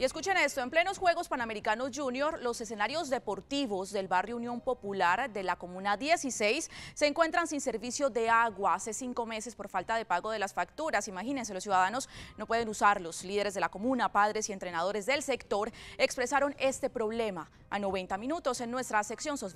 Y escuchen esto, en plenos Juegos Panamericanos Junior, los escenarios deportivos del barrio Unión Popular de la Comuna 16 se encuentran sin servicio de agua hace cinco meses por falta de pago de las facturas. Imagínense, los ciudadanos no pueden usarlos. Líderes de la comuna, padres y entrenadores del sector expresaron este problema a 90 minutos en nuestra sección Sos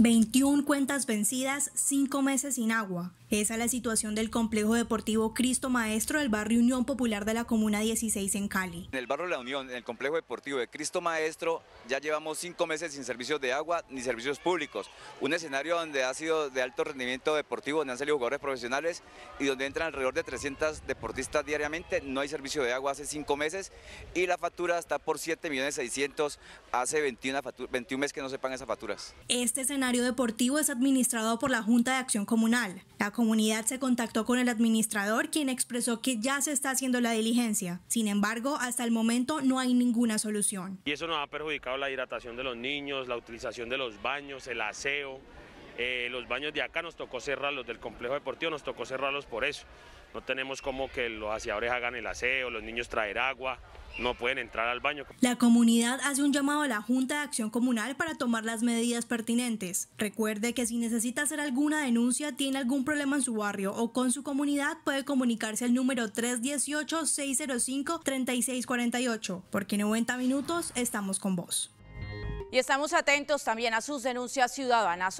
21 cuentas vencidas, cinco meses sin agua. Esa es la situación del complejo deportivo Cristo Maestro del barrio Unión Popular de la Comuna 16 en Cali. En el barrio La Unión, en el complejo deportivo de Cristo Maestro, ya llevamos cinco meses sin servicios de agua ni servicios públicos. Un escenario donde ha sido de alto rendimiento deportivo, donde han salido jugadores profesionales y donde entran alrededor de 300 deportistas diariamente. No hay servicio de agua hace cinco meses y la factura está por 7.600.000 hace 21, meses que no se pagan esas facturas. Este escenario deportivo es administrado por la Junta de Acción Comunal. La comunidad se contactó con el administrador, quien expresó que ya se está haciendo la diligencia. Sin embargo, hasta el momento no hay ninguna solución. Y eso nos ha perjudicado la hidratación de los niños, la utilización de los baños, el aseo. Eh, los baños de acá nos tocó cerrarlos, del complejo deportivo nos tocó cerrarlos por eso. No tenemos como que los aseadores hagan el aseo, los niños traer agua no pueden entrar al baño. La comunidad hace un llamado a la Junta de Acción Comunal para tomar las medidas pertinentes. Recuerde que si necesita hacer alguna denuncia, tiene algún problema en su barrio o con su comunidad, puede comunicarse al número 318-605-3648, porque en 90 minutos estamos con vos. Y estamos atentos también a sus denuncias ciudadanas.